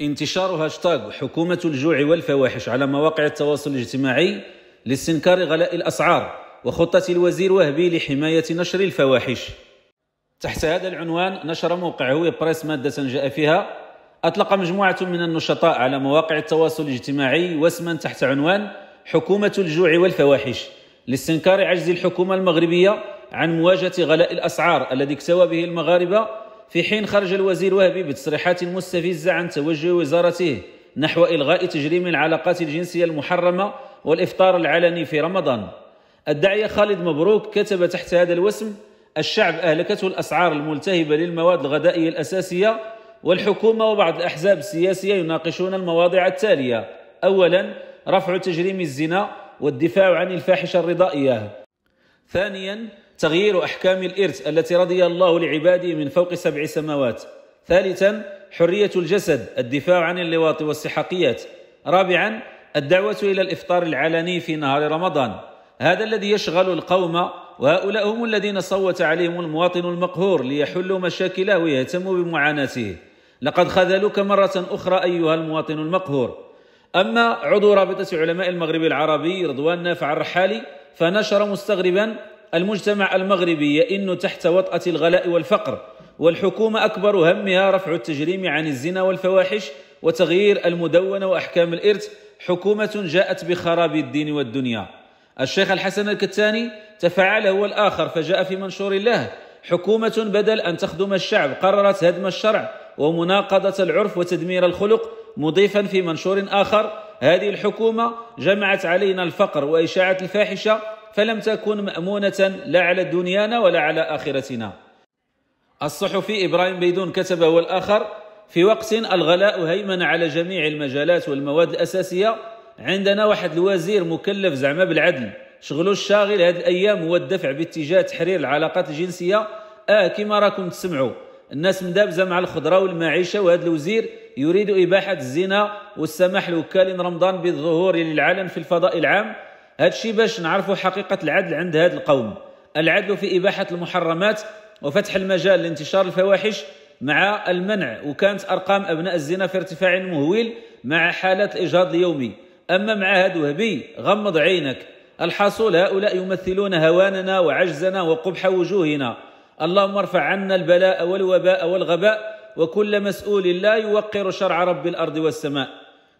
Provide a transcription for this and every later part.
انتشار هاشتاغ حكومة الجوع والفواحش على مواقع التواصل الاجتماعي لاستنكار غلاء الأسعار وخطة الوزير وهبي لحماية نشر الفواحش تحت هذا العنوان نشر هوي بريس مادة جاء فيها أطلق مجموعة من النشطاء على مواقع التواصل الاجتماعي واسما تحت عنوان حكومة الجوع والفواحش لاستنكار عجز الحكومة المغربية عن مواجهة غلاء الأسعار الذي اكتوى به المغاربة في حين خرج الوزير وهبي بتصريحات مستفزة عن توجه وزارته نحو إلغاء تجريم العلاقات الجنسية المحرمة والإفطار العلني في رمضان الداعية خالد مبروك كتب تحت هذا الوسم الشعب أهلكته الأسعار الملتهبة للمواد الغذائية الأساسية والحكومة وبعض الأحزاب السياسية يناقشون المواضيع التالية أولا رفع تجريم الزنا والدفاع عن الفاحشة الرضائية ثانيا تغيير أحكام الإرث التي رضي الله لعباده من فوق سبع سماوات ثالثا حرية الجسد الدفاع عن اللواط والسحقيات رابعا الدعوة إلى الإفطار العلني في نهار رمضان هذا الذي يشغل القوم وهؤلاء هم الذين صوت عليهم المواطن المقهور ليحلوا مشاكله ويهتموا بمعاناته لقد خذلوك مرة أخرى أيها المواطن المقهور أما عضو رابطة علماء المغرب العربي رضوان نافع الرحالي فنشر مستغربا المجتمع المغربي يئن تحت وطأة الغلاء والفقر والحكومة أكبر همها رفع التجريم عن الزنا والفواحش وتغيير المدونة وأحكام الإرث حكومة جاءت بخراب الدين والدنيا الشيخ الحسن الكتاني تفاعل هو الآخر فجاء في منشور الله حكومة بدل أن تخدم الشعب قررت هدم الشرع ومناقضة العرف وتدمير الخلق مضيفا في منشور آخر هذه الحكومة جمعت علينا الفقر وإشاعة الفاحشة فلم تكن مأمونة لا على دنيانا ولا على آخرتنا الصحفي إبراهيم بيدون كتب والآخر في وقت الغلاء هيمن على جميع المجالات والمواد الأساسية عندنا واحد الوزير مكلف زعما بالعدل شغلو الشاغل هذه الأيام هو الدفع باتجاه تحرير العلاقات الجنسية آه كما راكم تسمعوا الناس مدابزه مع الخضره والمعيشه وهذا الوزير يريد اباحه الزنا والسماح لوكال رمضان بالظهور للعلن في الفضاء العام هادشي باش نعرفوا حقيقة العدل عند هذا القوم العدل في إباحة المحرمات وفتح المجال لانتشار الفواحش مع المنع وكانت أرقام أبناء الزنا في ارتفاع مهول مع حالات الإجهاض اليومي أما مع هذا وهبي غمض عينك الحاصل هؤلاء يمثلون هواننا وعجزنا وقبح وجوهنا اللهم ارفع عنا البلاء والوباء والغباء وكل مسؤول لا يوقر شرع رب الأرض والسماء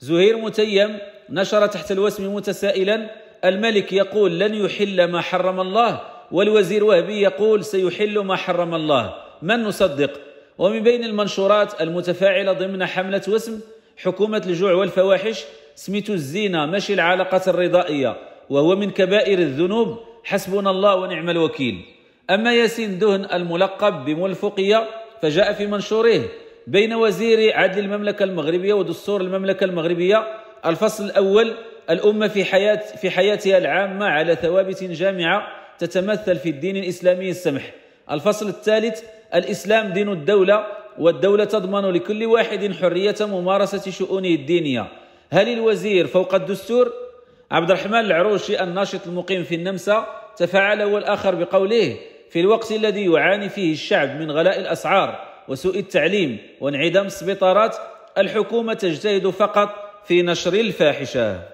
زهير متيم نشر تحت الوسم متسائلا الملك يقول لن يحل ما حرم الله والوزير وهبي يقول سيحل ما حرم الله من نصدق ومن بين المنشورات المتفاعلة ضمن حملة وسم حكومة الجوع والفواحش سميت الزينة ماشي العلاقة الرضائية وهو من كبائر الذنوب حسبنا الله ونعم الوكيل أما ياسين دهن الملقب بملفقية فجاء في منشوره بين وزير عدل المملكة المغربية ودستور المملكة المغربية الفصل الأول الأمة في حياة في حياتها العامة على ثوابت جامعة تتمثل في الدين الإسلامي السمح الفصل الثالث الإسلام دين الدولة والدولة تضمن لكل واحد حرية ممارسة شؤونه الدينية هل الوزير فوق الدستور؟ عبد الرحمن العروشي الناشط المقيم في النمسا تفاعل والآخر بقوله في الوقت الذي يعاني فيه الشعب من غلاء الأسعار وسوء التعليم وانعدام السبيطارات الحكومة تجتهد فقط في نشر الفاحشة